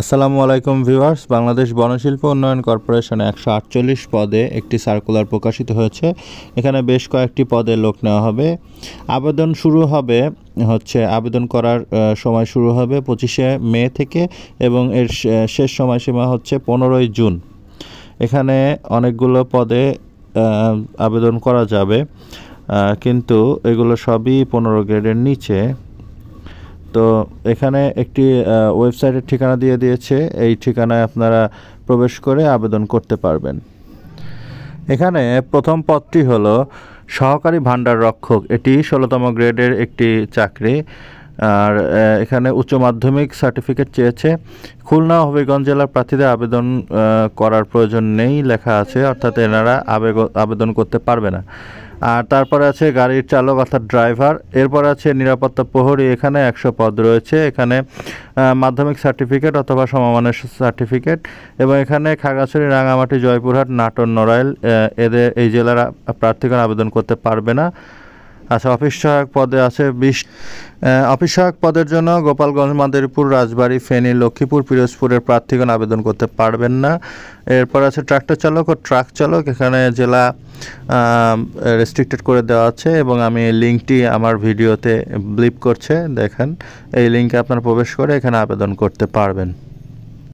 আসসালামু আলাইকুম ভিউয়ার্স বাংলাদেশ বনশিল্প উন্নয়ন কর্পোরেশনে একশো আটচল্লিশ পদে একটি সার্কুলার প্রকাশিত হয়েছে এখানে বেশ কয়েকটি পদে লোক নেওয়া হবে আবেদন শুরু হবে হচ্ছে আবেদন করার সময় শুরু হবে পঁচিশে মে থেকে এবং এর শেষ সময়সীমা হচ্ছে পনেরোই জুন এখানে অনেকগুলো পদে আবেদন করা যাবে কিন্তু এগুলো সবই পনেরো গ্রেডের নিচে তো এখানে একটি ওয়েবসাইটের ঠিকানা দিয়ে দিয়েছে এই ঠিকানায় আপনারা প্রবেশ করে আবেদন করতে পারবেন এখানে প্রথম পদটি হলো সহকারী ভাণ্ডার রক্ষক এটি ষোলোতম গ্রেডের একটি চাকরি আর এখানে উচ্চ মাধ্যমিক সার্টিফিকেট চেয়েছে খুলনা হবিগঞ্জ জেলার প্রার্থীদের আবেদন করার প্রয়োজন নেই লেখা আছে অর্থাৎ এনারা আবেদন করতে পারবে না আর তারপরে আছে গাড়ির চালক অর্থাৎ ড্রাইভার এরপর আছে নিরাপত্তা প্রহরী এখানে একশো পদ রয়েছে এখানে মাধ্যমিক সার্টিফিকেট অথবা সমমানের সার্টিফিকেট এবং এখানে খাগাছড়ি রাঙামাটি জয়পুরহাট নাটন নড়াইল এদের এই জেলার প্রার্থীগণ আবেদন করতে পারবে না আচ্ছা অফিস সহায়ক পদে আছে বিশ অফিস সহায়ক পদের জন্য গোপালগঞ্জ মাদারীপুর রাজবাড়ী ফেনী লক্ষ্মীপুর পিরোজপুরের প্রার্থীগণ আবেদন করতে পারবেন না এরপর আছে ট্রাক্টর চালক ও ট্রাক চালক এখানে জেলা রেস্ট্রিক্টেড করে দেওয়া আছে এবং আমি লিঙ্কটি আমার ভিডিওতে ব্লিপ করছে দেখেন এই লিঙ্কে আপনারা প্রবেশ করে এখানে আবেদন করতে পারবেন